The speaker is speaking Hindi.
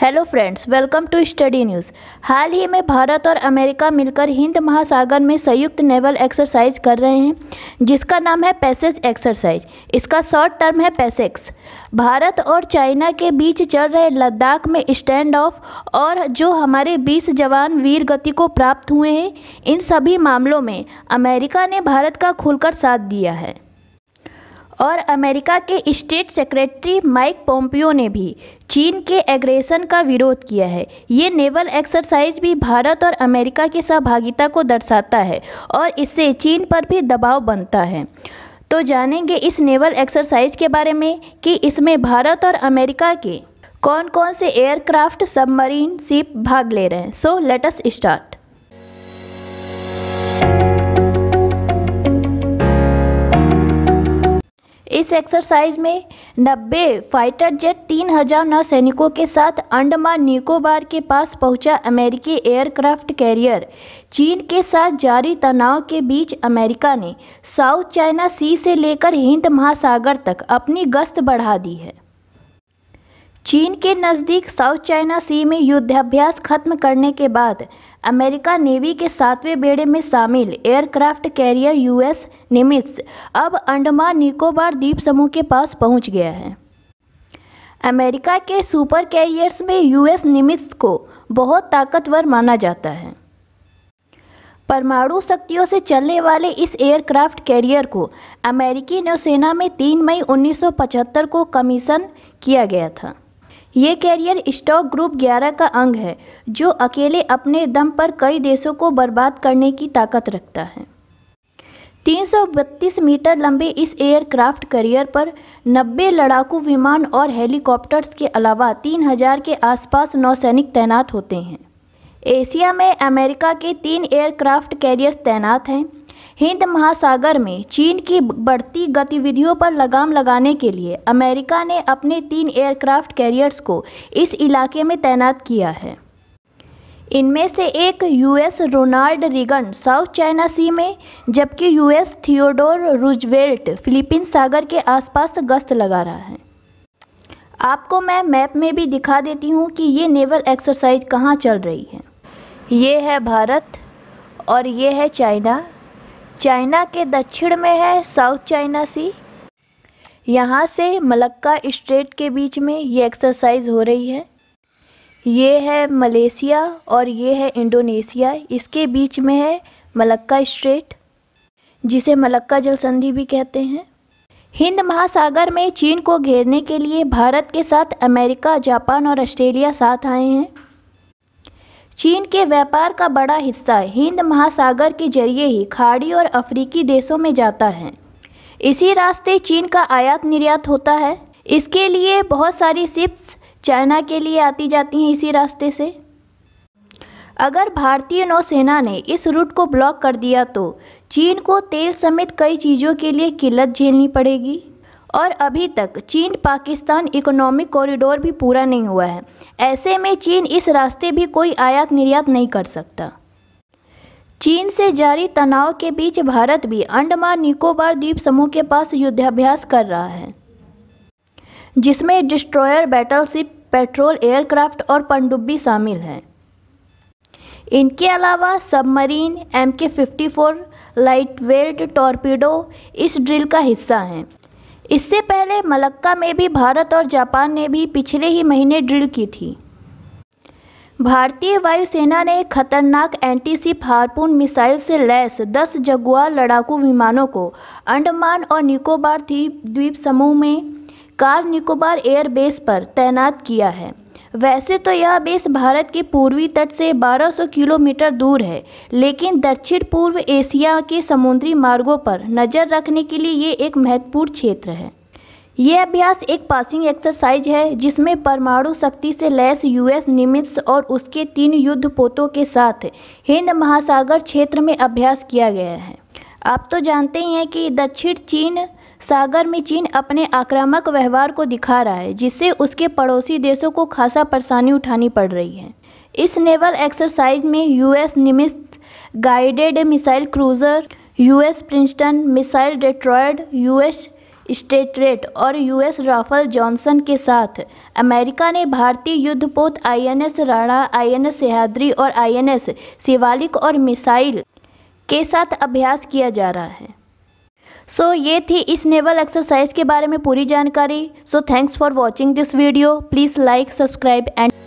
hello friends welcome to study news हाल ही में भारत और अमेरिका मिलकर हिंद महासागर में संयुक्त नेवल एक्सरसाइज कर रहे हैं जिसका नाम है पैसेज एक्सरसाइज इसका शॉर्ट टर्म है पैसेक्स भारत और चाइना के बीच चल रहे लद्दाख में स्टैंड ऑफ और जो हमारे बीस जवान वीर गति को प्राप्त हुए हैं इन सभी मामलों में अमेरिका ने भारत का खुलकर साथ दिया है और अमेरिका के स्टेट सेक्रेटरी माइक पोम्पियो ने भी चीन के एग्रेशन का विरोध किया है ये नेवल एक्सरसाइज भी भारत और अमेरिका की सहभागिता को दर्शाता है और इससे चीन पर भी दबाव बनता है तो जानेंगे इस नेवल एक्सरसाइज के बारे में कि इसमें भारत और अमेरिका के कौन कौन से एयरक्राफ्ट सबमरीन शिप भाग ले रहे हैं सो लेटस स्टार्ट एक्सरसाइज में 90 फाइटर जेट 3000 सैनिकों के साथ अंडमान निकोबार के पास पहुंचा अमेरिकी एयरक्राफ्ट कैरियर चीन के साथ जारी तनाव के बीच अमेरिका ने साउथ चाइना सी से लेकर हिंद महासागर तक अपनी गश्त बढ़ा दी है चीन के नज़दीक साउथ चाइना सी में युद्धाभ्यास खत्म करने के बाद अमेरिका नेवी के सातवें बेड़े में शामिल एयरक्राफ्ट कैरियर यूएस निमित्स अब अंडमान निकोबार द्वीप समूह के पास पहुंच गया है अमेरिका के सुपर कैरियर्स में यूएस निमित्स को बहुत ताकतवर माना जाता है परमाणु शक्तियों से चलने वाले इस एयरक्राफ्ट कैरियर को अमेरिकी नौसेना में 3 मई 1975 को कमीशन किया गया था ये कैरियर स्टॉक ग्रुप 11 का अंग है जो अकेले अपने दम पर कई देशों को बर्बाद करने की ताकत रखता है 332 मीटर लंबे इस एयरक्राफ्ट करियर पर 90 लड़ाकू विमान और हेलीकॉप्टर्स के अलावा 3000 के आसपास नौसैनिक तैनात होते हैं एशिया में अमेरिका के तीन एयरक्राफ्ट कैरियर तैनात हैं हिंद महासागर में चीन की बढ़ती गतिविधियों पर लगाम लगाने के लिए अमेरिका ने अपने तीन एयरक्राफ्ट कैरियर्स को इस इलाके में तैनात किया है इनमें से एक US Ronald Reagan South China Sea में जबकि यूएस थियोडोर रुजवेल्ट फिलीपीन सागर के आसपास गश्त लगा रहा है आपको मैं मैप में भी दिखा देती हूँ कि ये नेवल एक्सरसाइज कहाँ चल रही है ये है भारत और ये है चाइना चाइना के दक्षिण में है साउथ चाइना सी यहाँ से मलक्का स्ट्रेट के बीच में ये एक्सरसाइज हो रही है ये है मलेशिया और ये है इंडोनेशिया इसके बीच में है मलक्का स्ट्रेट जिसे मलक्का जल संधि भी कहते हैं हिंद महासागर में चीन को घेरने के लिए भारत के साथ अमेरिका जापान और ऑस्ट्रेलिया साथ आए हैं चीन के व्यापार का बड़ा हिस्सा हिंद महासागर के जरिए ही खाड़ी और अफ्रीकी देशों में जाता है इसी रास्ते चीन का आयात निर्यात होता है इसके लिए बहुत सारी सिप्स चाइना के लिए आती जाती हैं इसी रास्ते से अगर भारतीय नौसेना ने इस रूट को ब्लॉक कर दिया तो चीन को तेल समेत कई चीज़ों के लिए किल्लत झेलनी पड़ेगी और अभी तक चीन पाकिस्तान इकोनॉमिक कॉरिडोर भी पूरा नहीं हुआ है ऐसे में चीन इस रास्ते भी कोई आयात निर्यात नहीं कर सकता चीन से जारी तनाव के बीच भारत भी अंडमान निकोबार द्वीप समूह के पास युद्धाभ्यास कर रहा है जिसमें डिस्ट्रॉयर बैटलशिप पेट्रोल एयरक्राफ्ट और पनडुब्बी शामिल हैं इनके अलावा submarine M K fifty four lightweight torpedo इस ड्रिल का हिस्सा हैं इससे पहले मलक्का में भी भारत और जापान ने भी पिछले ही महीने ड्रिल की थी भारतीय वायुसेना ने खतरनाक एंटी सिप हारपून मिसाइल से लैस 10 जगुआर लड़ाकू विमानों को अंडमान और निकोबार द्वीप समूह में कार निकोबार एयरबेस पर तैनात किया है वैसे तो यह बेस भारत के पूर्वी तट से 1200 किलोमीटर दूर है लेकिन दक्षिण पूर्व एशिया के समुद्री मार्गों पर नज़र रखने के लिए ये एक महत्वपूर्ण क्षेत्र है ये अभ्यास एक पासिंग एक्सरसाइज है जिसमें परमाणु शक्ति से लैस यूएस निमित्स और उसके तीन युद्ध पोतों के साथ हिंद महासागर क्षेत्र में अभ्यास किया गया है आप तो जानते ही हैं कि दक्षिण चीन सागर में चीन अपने आक्रामक व्यवहार को दिखा रहा है जिससे उसके पड़ोसी देशों को खासा परेशानी उठानी पड़ रही है इस नेवल एक्सरसाइज में US Nimitz guided missile cruiser US Princeton missile destroyer US स्टेटरेट और यूएस राफल जॉनसन के साथ अमेरिका ने भारतीय युद्धपोत आईएनएस राणा आईएनएस सहाद्री और आईएनएस शिवालिक और मिसाइल के साथ अभ्यास किया जा रहा है सो so, ये थी इस नेवल एक्सरसाइज के बारे में पूरी जानकारी so thanks for watching this video please like subscribe and